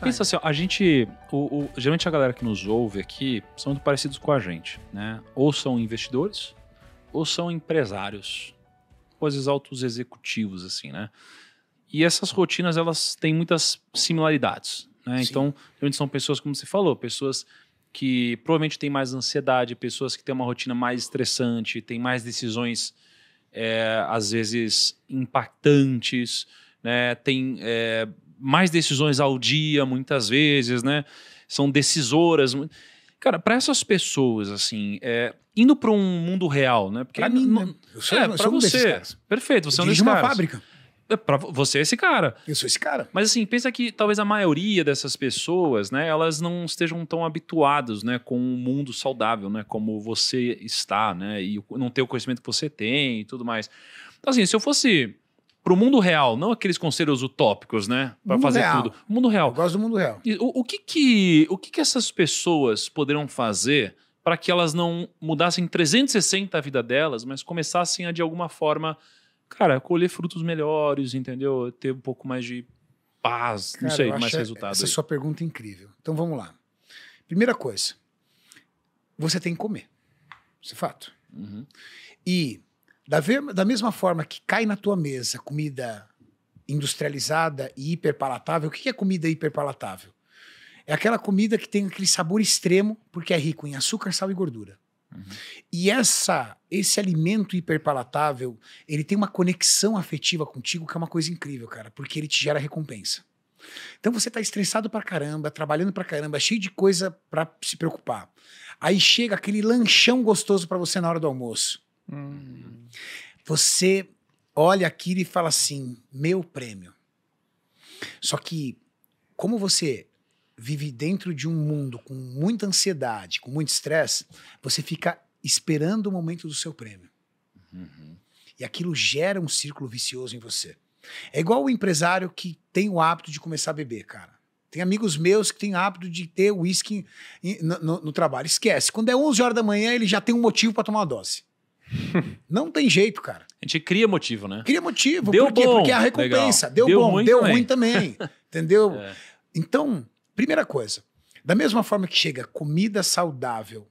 Pensa assim, ó, a gente. O, o, geralmente a galera que nos ouve aqui são muito parecidos com a gente, né? Ou são investidores, ou são empresários, ou às vezes altos executivos, assim, né? E essas rotinas, elas têm muitas similaridades, né? Então, geralmente são pessoas, como você falou, pessoas que provavelmente têm mais ansiedade, pessoas que têm uma rotina mais estressante, têm mais decisões, é, às vezes, impactantes, né? Tem... É, mais decisões ao dia, muitas vezes, né? São decisoras. Cara, para essas pessoas, assim, é, indo para um mundo real, né? Porque pra mim, não, né? eu sou, é, para um você. Perfeito, você eu é um desses uma caras. fábrica. É pra, você é esse cara. Eu sou esse cara. Mas assim, pensa que talvez a maioria dessas pessoas, né, elas não estejam tão habituadas, né, com um mundo saudável, né, como você está, né, e não ter o conhecimento que você tem e tudo mais. Então, assim, se eu fosse para o mundo real, não aqueles conselhos utópicos, né? Para fazer real. tudo. O mundo real. Eu gosto do mundo real. E, o, o, que que, o que que essas pessoas poderiam fazer para que elas não mudassem 360 a vida delas, mas começassem a, de alguma forma, cara, colher frutos melhores, entendeu? Ter um pouco mais de paz, cara, não sei, mais resultado. Essa aí. sua pergunta é incrível. Então vamos lá. Primeira coisa, você tem que comer. Isso é fato. Uhum. E da, ver, da mesma forma que cai na tua mesa comida industrializada e hiperpalatável, o que é comida hiperpalatável? É aquela comida que tem aquele sabor extremo, porque é rico em açúcar, sal e gordura. Uhum. E essa, esse alimento hiperpalatável, ele tem uma conexão afetiva contigo que é uma coisa incrível, cara, porque ele te gera recompensa. Então você tá estressado pra caramba, trabalhando pra caramba, cheio de coisa para se preocupar. Aí chega aquele lanchão gostoso para você na hora do almoço. Você olha aquilo e fala assim: meu prêmio. Só que, como você vive dentro de um mundo com muita ansiedade, com muito estresse, você fica esperando o momento do seu prêmio. Uhum. E aquilo gera um círculo vicioso em você. É igual o empresário que tem o hábito de começar a beber, cara. Tem amigos meus que têm hábito de ter uísque no, no, no, trabalho. Esquece. Quando é 11 horas da manhã, ele já tem um motivo para tomar uma dose. Não tem jeito, cara. A gente cria motivo, né? Cria motivo. Deu por quê? É bom, Porque a recompensa. Deu, deu bom, ruim deu também. ruim também. entendeu? É. Então, primeira coisa. Da mesma forma que chega comida saudável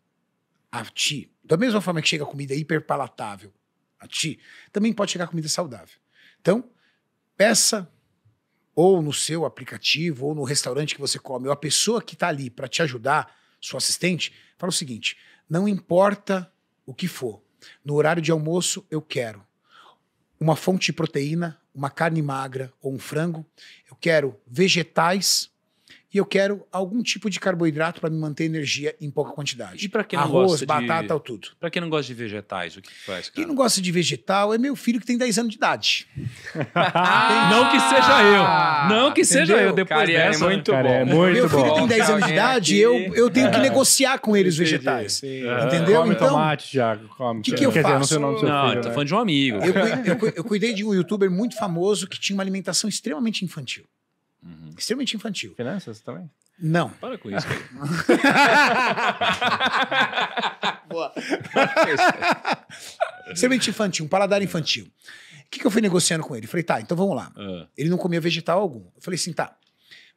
a ti, da mesma forma que chega comida hiperpalatável a ti, também pode chegar comida saudável. Então, peça ou no seu aplicativo, ou no restaurante que você come, ou a pessoa que está ali para te ajudar, sua assistente, fala o seguinte: não importa o que for, no horário de almoço, eu quero uma fonte de proteína, uma carne magra ou um frango. Eu quero vegetais e eu quero algum tipo de carboidrato para me manter energia em pouca quantidade. E para quem não Arroz, batata, ou tudo. Para quem não gosta de vegetais, o que faz? Cara? Quem não gosta de vegetal é meu filho que tem 10 anos de idade. não que seja eu. Não que entendeu? seja eu depois cara, é dessa. É muito cara, é bom. É muito meu filho bom. tem 10 anos de idade, e eu, eu tenho que negociar com ele os vegetais. Sim, Entendeu? Come então, tomate, Thiago. O que, que eu Quer faço? Dizer, não, sei o não filho, né? falando de um amigo. Eu, eu, eu cuidei de um youtuber muito famoso que tinha uma alimentação extremamente infantil. Uhum. Extremamente infantil. Finanças também? Não. Para com isso. Boa. Extremamente infantil, um paladar infantil. O que, que eu fui negociando com ele? Falei, tá, então vamos lá. Uh. Ele não comia vegetal algum. Eu falei assim, tá.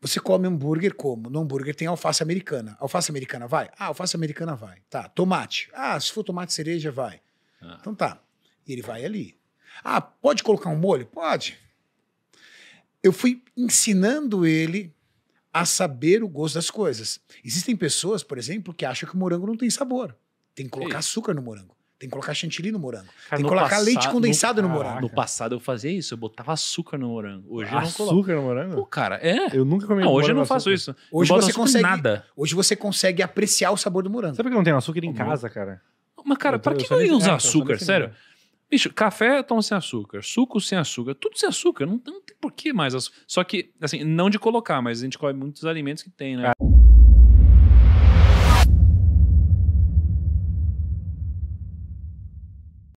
Você come hambúrguer como? No hambúrguer tem alface americana. Alface americana vai? Ah, alface americana vai. Tá. Tomate. Ah, se for tomate cereja, vai. Ah. Então tá. E ele vai ali. Ah, pode colocar um molho? Pode eu fui ensinando ele a saber o gosto das coisas. Existem pessoas, por exemplo, que acham que o morango não tem sabor. Tem que colocar Sim. açúcar no morango. Tem que colocar chantilly no morango. Cara, tem que colocar leite condensado no, no, ah, morango. No passado eu fazia isso, eu botava açúcar no morango. Hoje açúcar eu não coloco. Açúcar no morango? Pô, cara, é. Eu nunca comi não, Hoje eu não faço açúcar. isso. Hoje você consegue nada. Hoje você consegue apreciar o sabor do morango. Sabe por que não tem açúcar em uhum. casa, cara? Mas, cara, para que não ia usar é, açúcar, sério? Bicho, café eu tomo sem açúcar, suco sem açúcar, tudo sem açúcar, não, não tem por que mais açúcar. Só que, assim, não de colocar, mas a gente come muitos alimentos que tem, né? Ah.